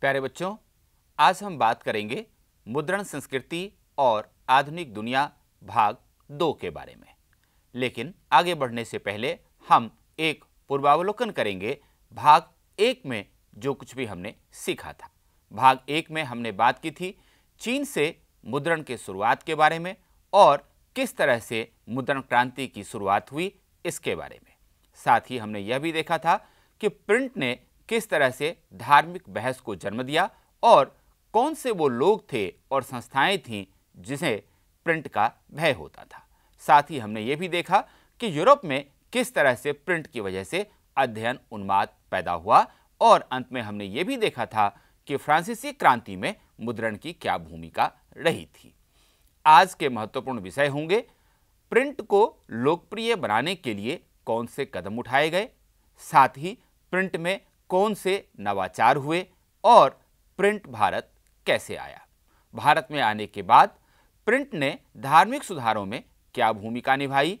प्यारे बच्चों आज हम बात करेंगे मुद्रण संस्कृति और आधुनिक दुनिया भाग दो के बारे में लेकिन आगे बढ़ने से पहले हम एक पूर्वावलोकन करेंगे भाग एक में जो कुछ भी हमने सीखा था भाग एक में हमने बात की थी चीन से मुद्रण के शुरुआत के बारे में और किस तरह से मुद्रण क्रांति की शुरुआत हुई इसके बारे में साथ ही हमने यह भी देखा था कि प्रिंट ने किस तरह से धार्मिक बहस को जन्म दिया और कौन से वो लोग थे और संस्थाएं थीं जिसे प्रिंट का भय होता था साथ ही हमने ये भी देखा कि यूरोप में किस तरह से प्रिंट की वजह से अध्ययन उन्माद पैदा हुआ और अंत में हमने ये भी देखा था कि फ्रांसीसी क्रांति में मुद्रण की क्या भूमिका रही थी आज के महत्वपूर्ण विषय होंगे प्रिंट को लोकप्रिय बनाने के लिए कौन से कदम उठाए गए साथ ही प्रिंट में कौन से नवाचार हुए और प्रिंट भारत कैसे आया भारत में आने के बाद प्रिंट ने धार्मिक सुधारों में क्या भूमिका निभाई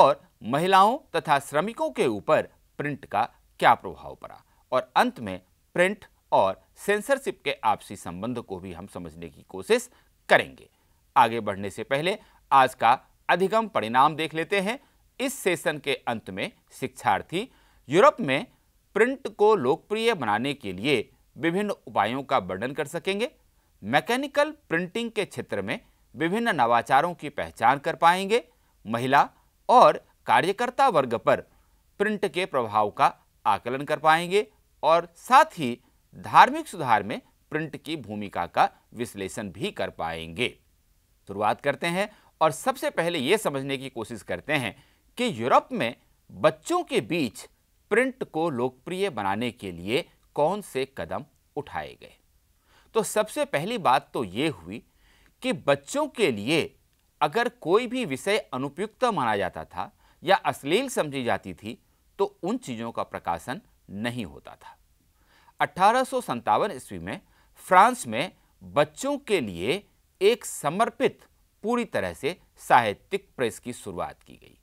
और महिलाओं तथा श्रमिकों के ऊपर प्रिंट का क्या प्रभाव पड़ा और अंत में प्रिंट और सेंसरशिप के आपसी संबंध को भी हम समझने की कोशिश करेंगे आगे बढ़ने से पहले आज का अधिगम परिणाम देख लेते हैं इस सेशन के अंत में शिक्षार्थी यूरोप में प्रिंट को लोकप्रिय बनाने के लिए विभिन्न उपायों का वर्णन कर सकेंगे मैकेनिकल प्रिंटिंग के क्षेत्र में विभिन्न नवाचारों की पहचान कर पाएंगे महिला और कार्यकर्ता वर्ग पर प्रिंट के प्रभाव का आकलन कर पाएंगे और साथ ही धार्मिक सुधार में प्रिंट की भूमिका का विश्लेषण भी कर पाएंगे शुरुआत करते हैं और सबसे पहले ये समझने की कोशिश करते हैं कि यूरोप में बच्चों के बीच प्रिंट को लोकप्रिय बनाने के लिए कौन से कदम उठाए गए तो सबसे पहली बात तो ये हुई कि बच्चों के लिए अगर कोई भी विषय अनुपयुक्त माना जाता था या अश्लील समझी जाती थी तो उन चीज़ों का प्रकाशन नहीं होता था अठारह ईस्वी में फ्रांस में बच्चों के लिए एक समर्पित पूरी तरह से साहित्यिक प्रेस की शुरुआत की गई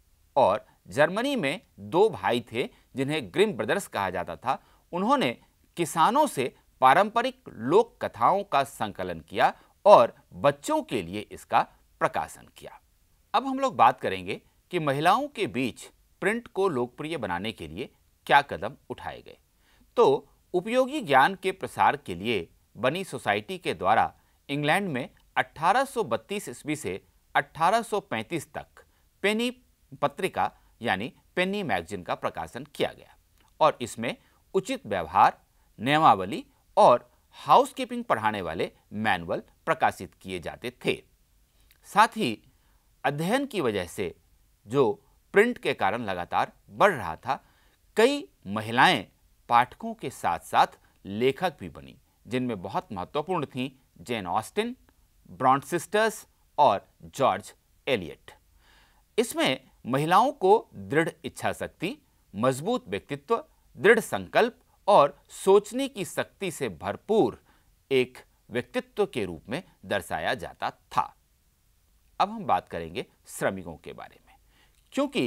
और जर्मनी में दो भाई थे जिन्हें ग्रिम ब्रदर्स कहा जाता था उन्होंने किसानों से पारंपरिक लोक कथाओं का संकलन किया और बच्चों के लिए इसका प्रकाशन किया अब हम लोग बात करेंगे कि महिलाओं के बीच प्रिंट को लोकप्रिय बनाने के लिए क्या कदम उठाए गए तो उपयोगी ज्ञान के प्रसार के लिए बनी सोसाइटी के द्वारा इंग्लैंड में 1832 ईस्वी से 1835 तक पेनी पत्रिका यानी पेनी मैगजीन का प्रकाशन किया गया और इसमें उचित व्यवहार नियमावली और हाउस कीपिंग पढ़ाने वाले मैनुअल प्रकाशित किए जाते थे साथ ही अध्ययन की वजह से जो प्रिंट के कारण लगातार बढ़ रहा था कई महिलाएं पाठकों के साथ साथ लेखक भी बनी जिनमें बहुत महत्वपूर्ण थीं जेन ऑस्टिन ब्रॉन्ड सिस्टर्स और जॉर्ज एलियट इसमें महिलाओं को दृढ़ इच्छा शक्ति मजबूत व्यक्तित्व दृढ़ संकल्प और सोचने की शक्ति से भरपूर एक व्यक्तित्व के रूप में दर्शाया जाता था अब हम बात करेंगे श्रमिकों के बारे में क्योंकि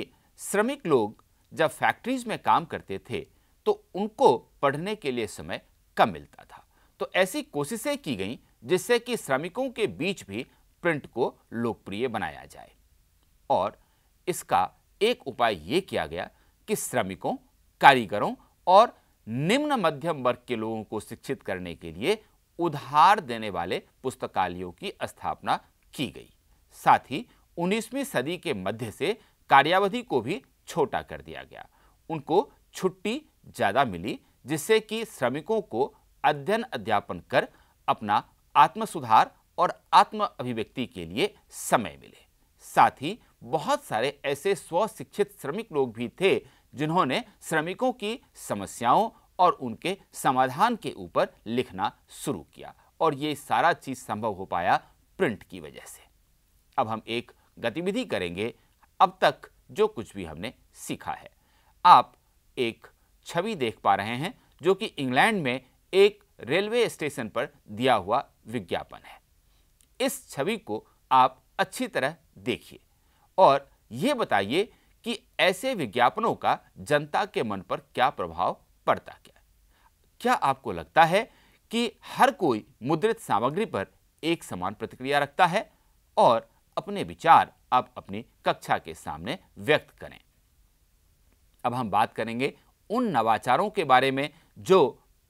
श्रमिक लोग जब फैक्ट्रीज में काम करते थे तो उनको पढ़ने के लिए समय कम मिलता था तो ऐसी कोशिशें की गईं जिससे कि श्रमिकों के बीच भी प्रिंट को लोकप्रिय बनाया जाए और इसका एक उपाय ये किया गया कि श्रमिकों कारीगरों और निम्न मध्यम वर्ग के लोगों को शिक्षित करने के लिए उधार देने वाले पुस्तकालयों की स्थापना की गई साथ ही 19वीं सदी के मध्य से कार्यावधि को भी छोटा कर दिया गया उनको छुट्टी ज़्यादा मिली जिससे कि श्रमिकों को अध्ययन अध्यापन कर अपना आत्म सुधार और आत्म अभिव्यक्ति के लिए समय मिले साथ ही बहुत सारे ऐसे स्वशिक्षित श्रमिक लोग भी थे जिन्होंने श्रमिकों की समस्याओं और उनके समाधान के ऊपर लिखना शुरू किया और ये सारा चीज़ संभव हो पाया प्रिंट की वजह से अब हम एक गतिविधि करेंगे अब तक जो कुछ भी हमने सीखा है आप एक छवि देख पा रहे हैं जो कि इंग्लैंड में एक रेलवे स्टेशन पर दिया हुआ विज्ञापन है इस छवि को आप अच्छी तरह देखिए और ये बताइए कि ऐसे विज्ञापनों का जनता के मन पर क्या प्रभाव पड़ता क्या क्या आपको लगता है कि हर कोई मुद्रित सामग्री पर एक समान प्रतिक्रिया रखता है और अपने विचार आप अपनी कक्षा के सामने व्यक्त करें अब हम बात करेंगे उन नवाचारों के बारे में जो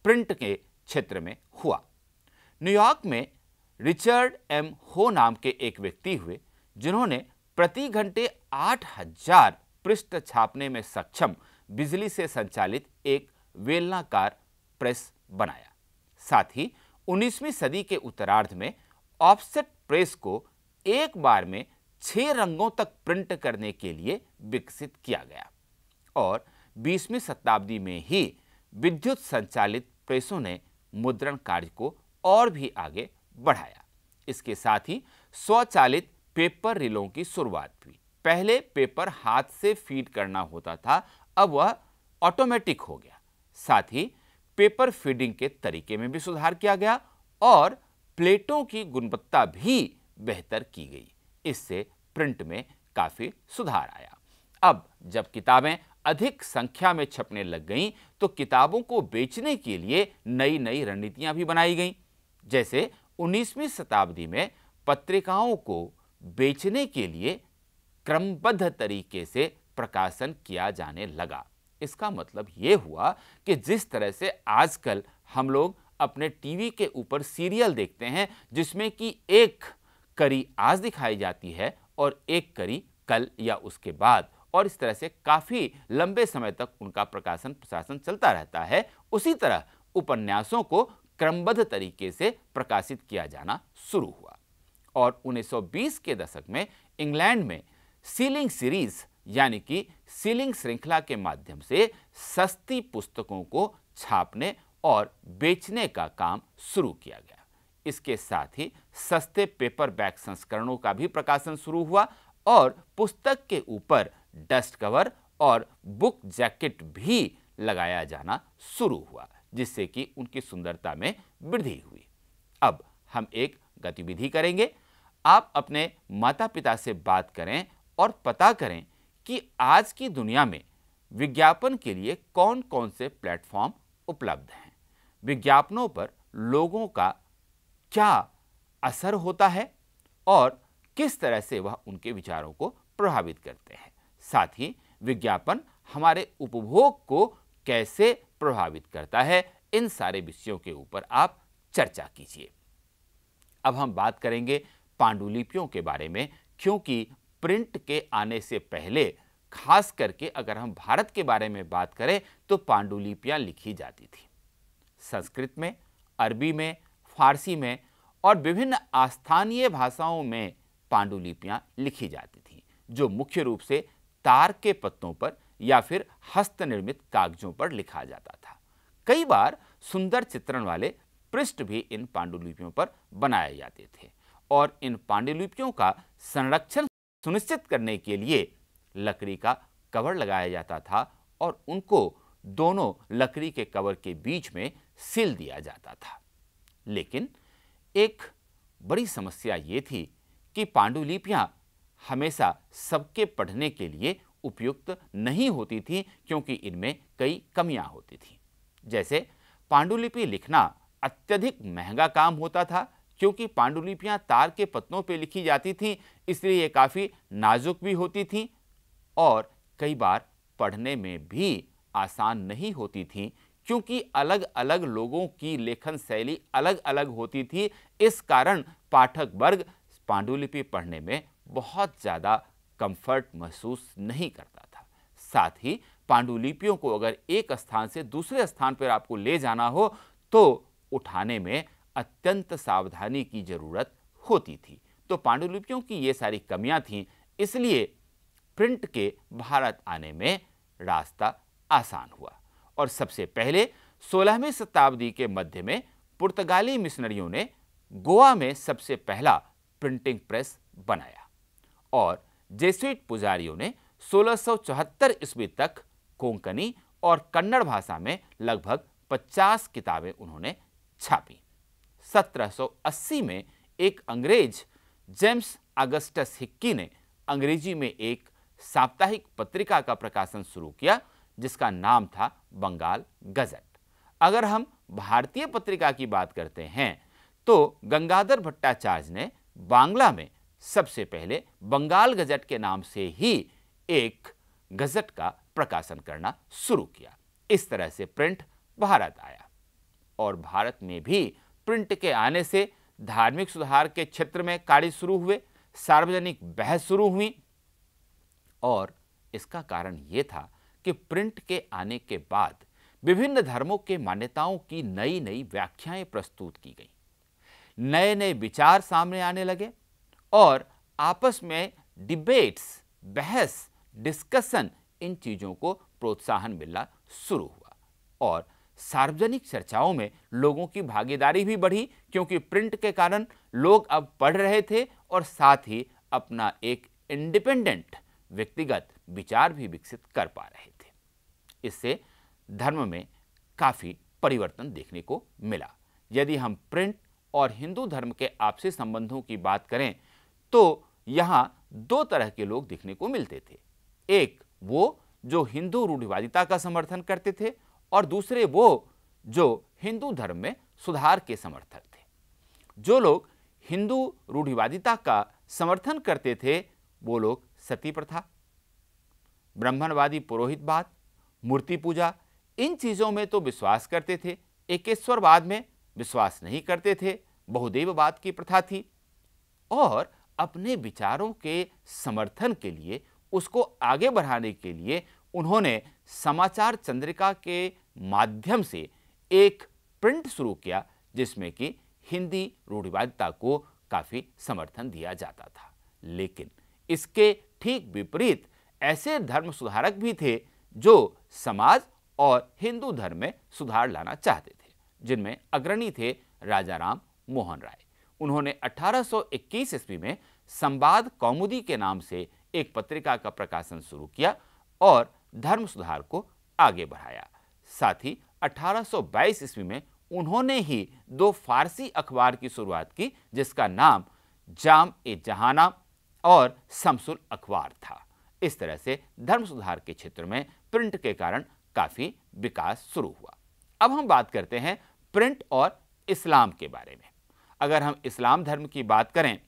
प्रिंट के क्षेत्र में हुआ न्यूयॉर्क में रिचर्ड एम हो नाम के एक व्यक्ति हुए जिन्होंने प्रति घंटे 8000 पृष्ठ छापने में सक्षम बिजली से संचालित एक वेलनाकार प्रेस बनाया साथ ही 19वीं सदी के उत्तरार्ध में ऑफसेट प्रेस को एक बार में छह रंगों तक प्रिंट करने के लिए विकसित किया गया और 20वीं शताब्दी में ही विद्युत संचालित प्रेसों ने मुद्रण कार्य को और भी आगे बढ़ाया इसके साथ ही स्वचालित पेपर रिलों की शुरुआत हुई पहले पेपर हाथ से फीड करना होता था अब वह ऑटोमेटिक हो गया साथ ही पेपर फीडिंग के तरीके में भी सुधार किया गया और प्लेटों की गुणवत्ता भी बेहतर की गई इससे प्रिंट में काफी सुधार आया अब जब किताबें अधिक संख्या में छपने लग गईं तो किताबों को बेचने के लिए नई नई रणनीतियां भी बनाई गईं जैसे 19वीं शताब्दी में पत्रिकाओं को बेचने के लिए क्रमबद्ध तरीके से प्रकाशन किया जाने लगा इसका मतलब ये हुआ कि जिस तरह से आजकल हम लोग अपने टीवी के ऊपर सीरियल देखते हैं जिसमें कि एक करी आज दिखाई जाती है और एक करी कल या उसके बाद और इस तरह से काफ़ी लंबे समय तक उनका प्रकाशन प्रशासन चलता रहता है उसी तरह उपन्यासों को क्रमबद्ध तरीके से प्रकाशित किया जाना शुरू हुआ और 1920 के दशक में इंग्लैंड में सीलिंग सीरीज यानी कि सीलिंग श्रृंखला के माध्यम से सस्ती पुस्तकों को छापने और बेचने का काम शुरू किया गया इसके साथ ही सस्ते पेपरबैक संस्करणों का भी प्रकाशन शुरू हुआ और पुस्तक के ऊपर डस्ट कवर और बुक जैकेट भी लगाया जाना शुरू हुआ जिससे कि उनकी सुंदरता में वृद्धि हुई अब हम एक गतिविधि करेंगे आप अपने माता पिता से बात करें और पता करें कि आज की दुनिया में विज्ञापन के लिए कौन कौन से प्लेटफॉर्म उपलब्ध हैं विज्ञापनों पर लोगों का क्या असर होता है और किस तरह से वह उनके विचारों को प्रभावित करते हैं साथ ही विज्ञापन हमारे उपभोग को कैसे प्रभावित करता है इन सारे विषयों के ऊपर आप चर्चा कीजिए अब हम बात करेंगे पांडुलिपियों के बारे में क्योंकि प्रिंट के आने से पहले खास करके अगर हम भारत के बारे में बात करें तो पांडुलिपियाँ लिखी जाती थी संस्कृत में अरबी में फारसी में और विभिन्न स्थानीय भाषाओं में पांडुलिपियां लिखी जाती थीं जो मुख्य रूप से तार के पत्तों पर या फिर हस्तनिर्मित कागजों पर लिखा जाता था कई बार सुंदर चित्रण वाले पृष्ठ भी इन पांडुलिपियों पर बनाए जाते थे और इन पांडुलिपियों का संरक्षण सुनिश्चित करने के लिए लकड़ी का कवर लगाया जाता था और उनको दोनों लकड़ी के कवर के बीच में सिल दिया जाता था लेकिन एक बड़ी समस्या ये थी कि पांडुलिपियाँ हमेशा सबके पढ़ने के लिए उपयुक्त नहीं होती थी क्योंकि इनमें कई कमियां होती थी जैसे पांडुलिपि लिखना अत्यधिक महंगा काम होता था क्योंकि पांडुलिपियाँ तार के पत्तों पर लिखी जाती थीं इसलिए ये काफ़ी नाजुक भी होती थीं और कई बार पढ़ने में भी आसान नहीं होती थी क्योंकि अलग अलग लोगों की लेखन शैली अलग अलग होती थी इस कारण पाठक वर्ग पांडुलिपि पढ़ने में बहुत ज़्यादा कंफर्ट महसूस नहीं करता था साथ ही पांडुलिपियों को अगर एक स्थान से दूसरे स्थान पर आपको ले जाना हो तो उठाने में अत्यंत सावधानी की जरूरत होती थी तो पांडुलिपियों की ये सारी कमियां थीं इसलिए प्रिंट के भारत आने में रास्ता आसान हुआ और सबसे पहले 16वीं शताब्दी के मध्य में पुर्तगाली मिशनरियों ने गोवा में सबसे पहला प्रिंटिंग प्रेस बनाया और जेसुइट पुजारियों ने 1674 ईस्वी तक कोंकणी और कन्नड़ भाषा में लगभग 50 किताबें उन्होंने छापी 1780 में एक अंग्रेज जेम्स अगस्टस हिक्की ने अंग्रेजी में एक साप्ताहिक पत्रिका का प्रकाशन शुरू किया जिसका नाम था बंगाल गजट अगर हम भारतीय पत्रिका की बात करते हैं तो गंगाधर भट्टाचार्य ने बांग्ला में सबसे पहले बंगाल गजट के नाम से ही एक गजट का प्रकाशन करना शुरू किया इस तरह से प्रिंट भारत आया और भारत में भी प्रिंट के आने से धार्मिक सुधार के क्षेत्र में कार्य शुरू हुए सार्वजनिक बहस शुरू हुई और इसका कारण ये था कि प्रिंट के आने के बाद विभिन्न धर्मों के मान्यताओं की नई नई व्याख्याएं प्रस्तुत की गई नए नए विचार सामने आने लगे और आपस में डिबेट्स बहस डिस्कशन इन चीज़ों को प्रोत्साहन मिलना शुरू हुआ और सार्वजनिक चर्चाओं में लोगों की भागीदारी भी बढ़ी क्योंकि प्रिंट के कारण लोग अब पढ़ रहे थे और साथ ही अपना एक इंडिपेंडेंट व्यक्तिगत विचार भी विकसित कर पा रहे थे इससे धर्म में काफ़ी परिवर्तन देखने को मिला यदि हम प्रिंट और हिंदू धर्म के आपसी संबंधों की बात करें तो यहाँ दो तरह के लोग देखने को मिलते थे एक वो जो हिंदू रूढ़िवादिता का समर्थन करते थे और दूसरे वो जो हिंदू धर्म में सुधार के समर्थक थे जो लोग हिंदू रूढ़िवादिता का समर्थन करते थे वो लोग सती प्रथा ब्राह्मणवादी पुरोहितवाद मूर्ति पूजा इन चीज़ों में तो विश्वास करते थे एकेश्वरवाद में विश्वास नहीं करते थे बहुदेववाद की प्रथा थी और अपने विचारों के समर्थन के लिए उसको आगे बढ़ाने के लिए उन्होंने समाचार चंद्रिका के माध्यम से एक प्रिंट शुरू किया जिसमें कि हिंदी रूढ़िवादिता को काफ़ी समर्थन दिया जाता था लेकिन इसके ठीक विपरीत ऐसे धर्म सुधारक भी थे जो समाज और हिंदू धर्म में सुधार लाना चाहते थे जिनमें अग्रणी थे राजा राम मोहन राय उन्होंने 1821 ईस्वी में संवाद कौमुदी के नाम से एक पत्रिका का प्रकाशन शुरू किया और धर्म सुधार को आगे बढ़ाया साथ ही 1822 ईस्वी में उन्होंने ही दो फारसी अखबार की शुरुआत की जिसका नाम जाम ए जहाना और समसुल अखबार था इस तरह से धर्म सुधार के क्षेत्र में प्रिंट के कारण काफ़ी विकास शुरू हुआ अब हम बात करते हैं प्रिंट और इस्लाम के बारे में अगर हम इस्लाम धर्म की बात करें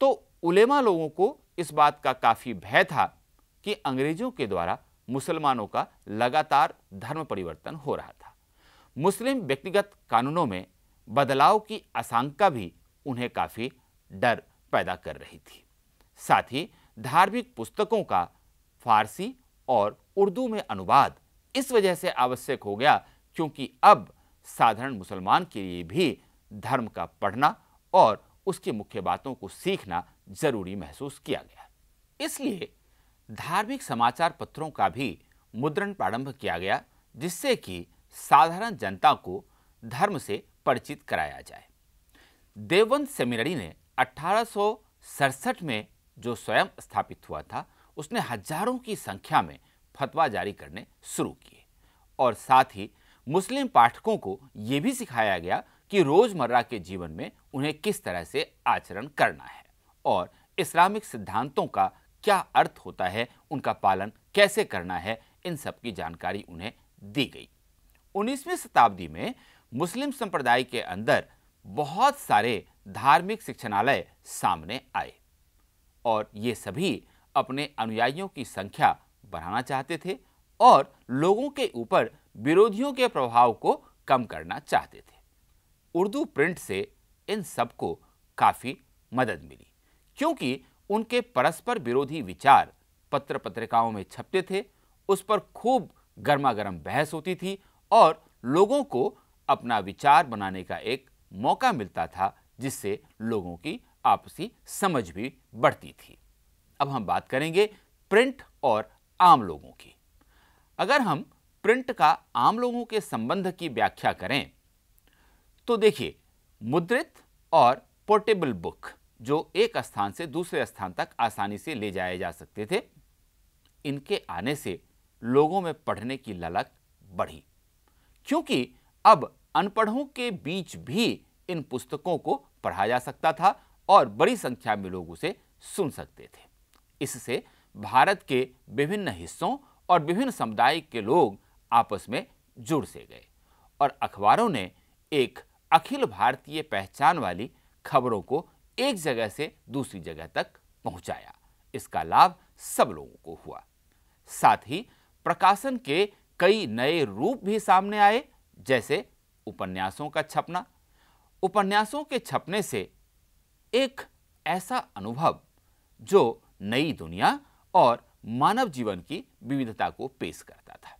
तो उलेमा लोगों को इस बात का काफ़ी भय था कि अंग्रेजों के द्वारा मुसलमानों का लगातार धर्म परिवर्तन हो रहा था मुस्लिम व्यक्तिगत कानूनों में बदलाव की आशंका भी उन्हें काफ़ी डर पैदा कर रही थी साथ ही धार्मिक पुस्तकों का फारसी और उर्दू में अनुवाद इस वजह से आवश्यक हो गया क्योंकि अब साधारण मुसलमान के लिए भी धर्म का पढ़ना और उसकी मुख्य बातों को सीखना जरूरी महसूस किया गया इसलिए धार्मिक समाचार पत्रों का भी मुद्रण प्रारंभ किया गया जिससे कि साधारण जनता को धर्म से परिचित कराया जाए देववंत सेमिनरी ने अठारह में जो स्वयं स्थापित हुआ था उसने हजारों की संख्या में फतवा जारी करने शुरू किए और साथ ही मुस्लिम पाठकों को यह भी सिखाया गया कि रोज़मर्रा के जीवन में उन्हें किस तरह से आचरण करना है और इस्लामिक सिद्धांतों का क्या अर्थ होता है उनका पालन कैसे करना है इन सब की जानकारी उन्हें दी गई 19वीं शताब्दी में मुस्लिम संप्रदाय के अंदर बहुत सारे धार्मिक शिक्षणालय सामने आए और ये सभी अपने अनुयायियों की संख्या बढ़ाना चाहते थे और लोगों के ऊपर विरोधियों के प्रभाव को कम करना चाहते थे उर्दू प्रिंट से इन सबको काफ़ी मदद मिली क्योंकि उनके परस्पर विरोधी विचार पत्र पत्रिकाओं में छपते थे उस पर खूब गर्मा गर्म बहस होती थी और लोगों को अपना विचार बनाने का एक मौका मिलता था जिससे लोगों की आपसी समझ भी बढ़ती थी अब हम बात करेंगे प्रिंट और आम लोगों की अगर हम प्रिंट का आम लोगों के संबंध की व्याख्या करें तो देखिए मुद्रित और पोर्टेबल बुक जो एक स्थान से दूसरे स्थान तक आसानी से ले जाए जा सकते थे इनके आने से लोगों में पढ़ने की ललक बढ़ी क्योंकि अब अनपढ़ों के बीच भी इन पुस्तकों को पढ़ा जा सकता था और बड़ी संख्या में लोग उसे सुन सकते थे इससे भारत के विभिन्न हिस्सों और विभिन्न समुदाय के लोग आपस में जुड़ से गए और अखबारों ने एक अखिल भारतीय पहचान वाली खबरों को एक जगह से दूसरी जगह तक पहुंचाया इसका लाभ सब लोगों को हुआ साथ ही प्रकाशन के कई नए रूप भी सामने आए जैसे उपन्यासों का छपना उपन्यासों के छपने से एक ऐसा अनुभव जो नई दुनिया और मानव जीवन की विविधता को पेश करता था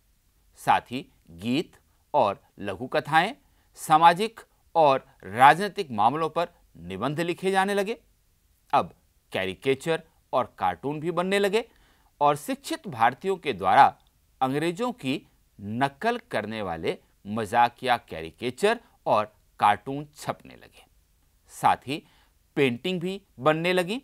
साथ ही गीत और लघु कथाएं सामाजिक और राजनीतिक मामलों पर निबंध लिखे जाने लगे अब कैरिकेचर और कार्टून भी बनने लगे और शिक्षित भारतीयों के द्वारा अंग्रेजों की नकल करने वाले मजाकिया कैरिकेचर और कार्टून छपने लगे साथ ही पेंटिंग भी बनने लगी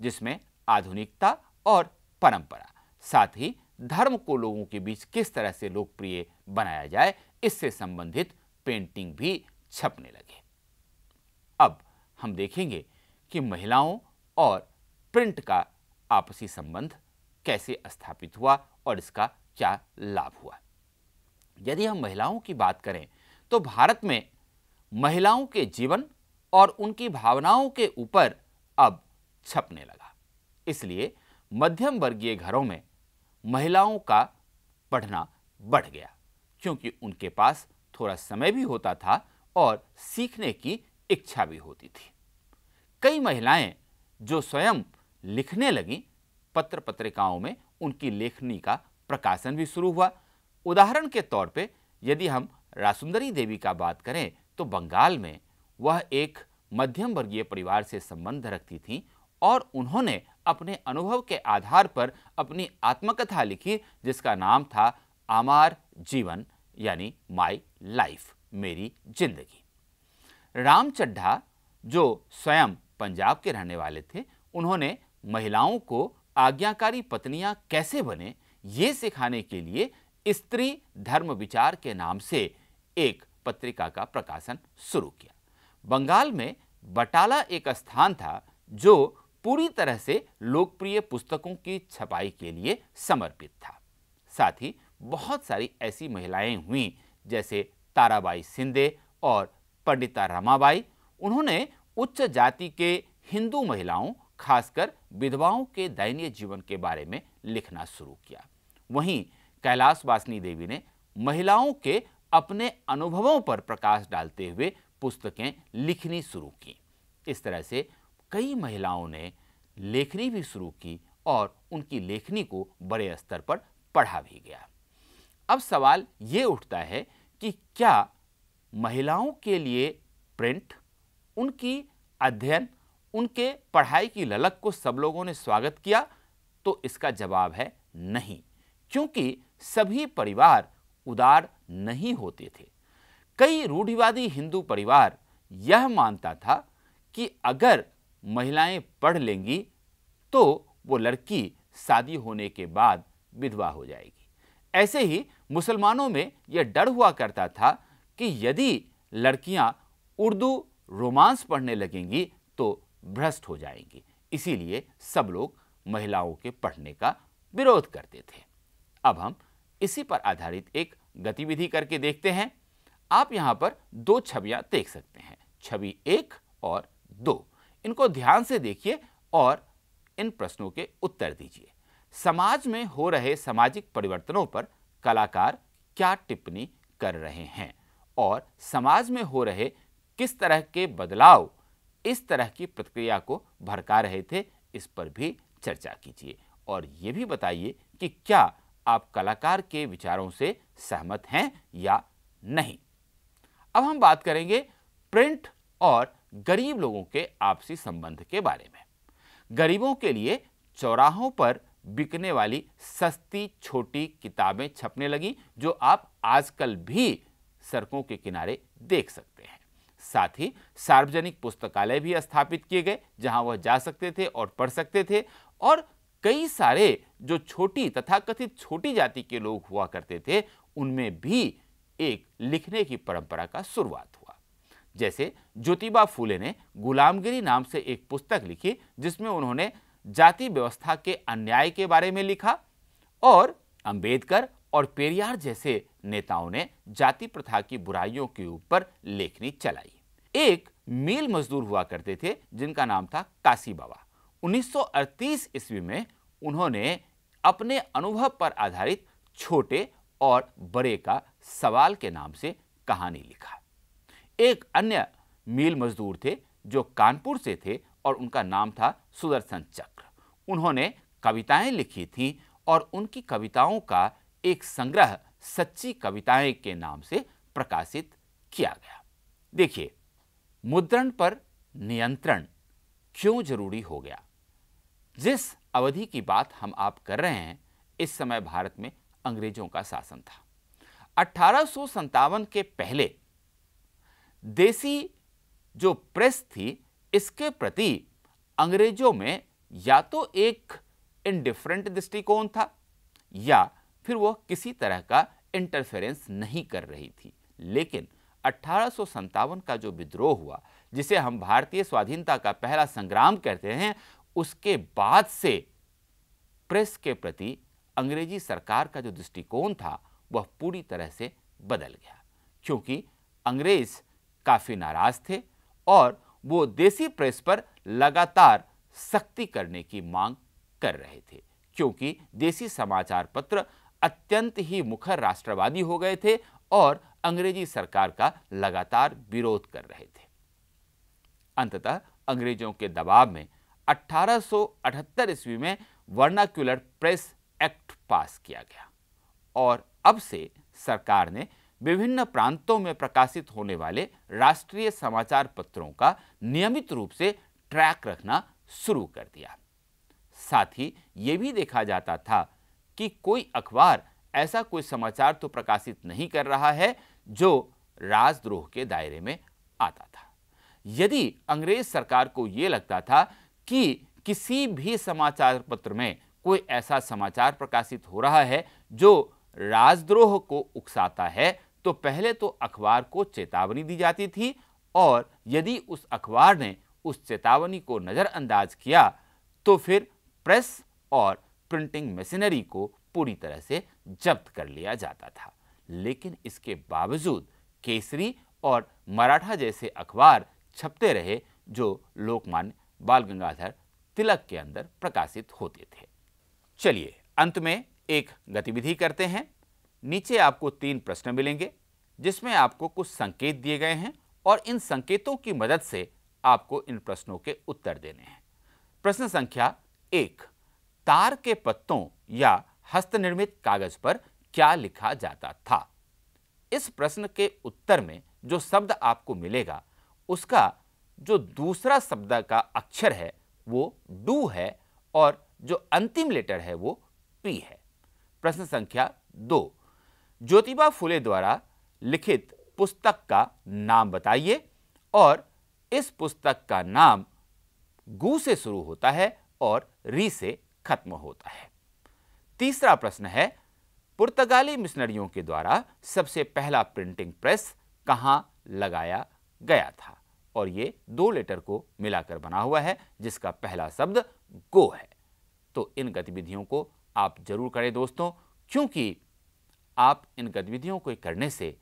जिसमें आधुनिकता और परंपरा साथ ही धर्म को लोगों के बीच किस तरह से लोकप्रिय बनाया जाए इससे संबंधित पेंटिंग भी छपने लगे अब हम देखेंगे कि महिलाओं और प्रिंट का आपसी संबंध कैसे स्थापित हुआ और इसका क्या लाभ हुआ यदि हम महिलाओं की बात करें तो भारत में महिलाओं के जीवन और उनकी भावनाओं के ऊपर अब छपने लगा इसलिए मध्यम वर्गीय घरों में महिलाओं का पढ़ना बढ़ गया क्योंकि उनके पास थोड़ा समय भी होता था और सीखने की इच्छा भी होती थी कई महिलाएं जो स्वयं लिखने लगीं पत्र पत्रिकाओं में उनकी लेखनी का प्रकाशन भी शुरू हुआ उदाहरण के तौर पे यदि हम रासुंदरी देवी का बात करें तो बंगाल में वह एक मध्यम वर्गीय परिवार से संबंध रखती थी और उन्होंने अपने अनुभव के आधार पर अपनी आत्मकथा लिखी जिसका नाम था आमार जीवन यानी माई लाइफ मेरी जिंदगी राम चड्ढा जो स्वयं पंजाब के रहने वाले थे उन्होंने महिलाओं को आज्ञाकारी पत्नियां कैसे बने ये सिखाने के लिए स्त्री धर्म विचार के नाम से एक पत्रिका का प्रकाशन शुरू किया बंगाल में बटाला एक स्थान था जो पूरी तरह से लोकप्रिय पुस्तकों की छपाई के लिए समर्पित था साथ ही बहुत सारी ऐसी महिलाएं हुईं जैसे ताराबाई सिंधे और पंडिता रमाबाई उन्होंने उच्च जाति के हिंदू महिलाओं खासकर विधवाओं के दयनीय जीवन के बारे में लिखना शुरू किया वहीं कैलाश वासनी देवी ने महिलाओं के अपने अनुभवों पर प्रकाश डालते हुए पुस्तकें लिखनी शुरू की इस तरह से कई महिलाओं ने लेखनी भी शुरू की और उनकी लेखनी को बड़े स्तर पर पढ़ा भी गया अब सवाल ये उठता है कि क्या महिलाओं के लिए प्रिंट उनकी अध्ययन उनके पढ़ाई की ललक को सब लोगों ने स्वागत किया तो इसका जवाब है नहीं क्योंकि सभी परिवार उदार नहीं होते थे कई रूढ़िवादी हिंदू परिवार यह मानता था कि अगर महिलाएं पढ़ लेंगी तो वो लड़की शादी होने के बाद विधवा हो जाएगी ऐसे ही मुसलमानों में यह डर हुआ करता था कि यदि लड़कियां उर्दू रोमांस पढ़ने लगेंगी तो भ्रष्ट हो जाएंगी इसीलिए सब लोग महिलाओं के पढ़ने का विरोध करते थे अब हम इसी पर आधारित एक गतिविधि करके देखते हैं आप यहाँ पर दो छवियाँ देख सकते हैं छवि एक और दो इनको ध्यान से देखिए और इन प्रश्नों के उत्तर दीजिए समाज में हो रहे सामाजिक परिवर्तनों पर कलाकार क्या टिप्पणी कर रहे हैं और समाज में हो रहे किस तरह के बदलाव इस तरह की प्रतिक्रिया को भड़का रहे थे इस पर भी चर्चा कीजिए और ये भी बताइए कि क्या आप कलाकार के विचारों से सहमत हैं या नहीं अब हम बात करेंगे प्रिंट और गरीब लोगों के आपसी संबंध के बारे में गरीबों के लिए चौराहों पर बिकने वाली सस्ती छोटी किताबें छपने लगी जो आप आजकल भी सड़कों के किनारे देख सकते हैं साथ ही सार्वजनिक पुस्तकालय भी स्थापित किए गए जहां वह जा सकते थे और पढ़ सकते थे और कई सारे जो छोटी तथा कथित छोटी जाति के लोग हुआ करते थे उनमें भी एक लिखने की परंपरा का शुरुआत हुआ जैसे ज्योतिबा फूले ने गुलामगिरी नाम से एक पुस्तक लिखी जिसमें उन्होंने जाति व्यवस्था के अन्याय के बारे में लिखा और अंबेडकर और पेरियार जैसे नेताओं ने जाति प्रथा की बुराइयों के ऊपर लेखनी चलाई एक मील मजदूर हुआ करते थे जिनका नाम था काशी बाबा 1938 ईस्वी में उन्होंने अपने अनुभव पर आधारित छोटे और बड़े का सवाल के नाम से कहानी लिखा एक अन्य मील मजदूर थे जो कानपुर से थे और उनका नाम था सुदर्शन चक्र उन्होंने कविताएं लिखी थीं और उनकी कविताओं का एक संग्रह सच्ची कविताएं के नाम से प्रकाशित किया गया देखिए मुद्रण पर नियंत्रण क्यों जरूरी हो गया जिस अवधि की बात हम आप कर रहे हैं इस समय भारत में अंग्रेजों का शासन था अठारह के पहले देसी जो प्रेस थी इसके प्रति अंग्रेजों में या तो एक इनडिफरेंट दृष्टिकोण था या फिर वह किसी तरह का इंटरफेरेंस नहीं कर रही थी लेकिन अट्ठारह का जो विद्रोह हुआ जिसे हम भारतीय स्वाधीनता का पहला संग्राम कहते हैं उसके बाद से प्रेस के प्रति अंग्रेजी सरकार का जो दृष्टिकोण था वह पूरी तरह से बदल गया क्योंकि अंग्रेज काफ़ी नाराज थे और वो देसी प्रेस पर लगातार सख्ती करने की मांग कर रहे थे क्योंकि देसी समाचार पत्र अत्यंत ही मुखर राष्ट्रवादी हो गए थे और अंग्रेजी सरकार का लगातार विरोध कर रहे थे अंततः अंग्रेजों के दबाव में 1878 ईस्वी में वर्नाक्यूलर प्रेस एक्ट पास किया गया और अब से सरकार ने विभिन्न प्रांतों में प्रकाशित होने वाले राष्ट्रीय समाचार पत्रों का नियमित रूप से ट्रैक रखना शुरू कर दिया साथ ही यह भी देखा जाता था कि कोई अखबार ऐसा कोई समाचार तो प्रकाशित नहीं कर रहा है जो राजद्रोह के दायरे में आता था यदि अंग्रेज सरकार को यह लगता था कि किसी भी समाचार पत्र में कोई ऐसा समाचार प्रकाशित हो रहा है जो राजद्रोह को उकसाता है तो पहले तो अखबार को चेतावनी दी जाती थी और यदि उस अखबार ने उस चेतावनी को नज़रअंदाज किया तो फिर प्रेस और प्रिंटिंग मशीनरी को पूरी तरह से जब्त कर लिया जाता था लेकिन इसके बावजूद केसरी और मराठा जैसे अखबार छपते रहे जो लोकमान्य बाल गंगाधर तिलक के अंदर प्रकाशित होते थे चलिए अंत में एक गतिविधि करते हैं नीचे आपको तीन प्रश्न मिलेंगे जिसमें आपको कुछ संकेत दिए गए हैं और इन संकेतों की मदद से आपको इन प्रश्नों के उत्तर देने हैं प्रश्न संख्या एक तार के पत्तों या हस्तनिर्मित कागज पर क्या लिखा जाता था इस प्रश्न के उत्तर में जो शब्द आपको मिलेगा उसका जो दूसरा शब्द का अक्षर है वो डू है और जो अंतिम लेटर है वो पी है प्रश्न संख्या दो ज्योतिबा फुले द्वारा लिखित पुस्तक का नाम बताइए और इस पुस्तक का नाम गु से शुरू होता है और री से खत्म होता है तीसरा प्रश्न है पुर्तगाली मिशनरियों के द्वारा सबसे पहला प्रिंटिंग प्रेस कहाँ लगाया गया था और ये दो लेटर को मिलाकर बना हुआ है जिसका पहला शब्द गो है तो इन गतिविधियों को आप जरूर करें दोस्तों क्योंकि आप इन गतिविधियों को करने से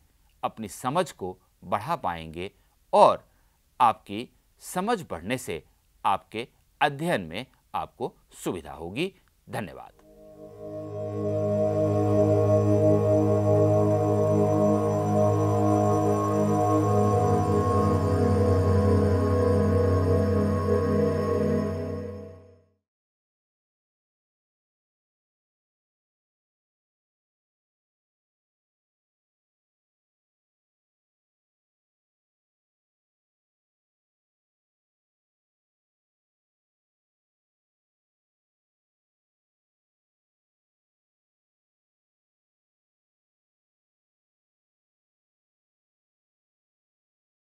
अपनी समझ को बढ़ा पाएंगे और आपकी समझ बढ़ने से आपके अध्ययन में आपको सुविधा होगी धन्यवाद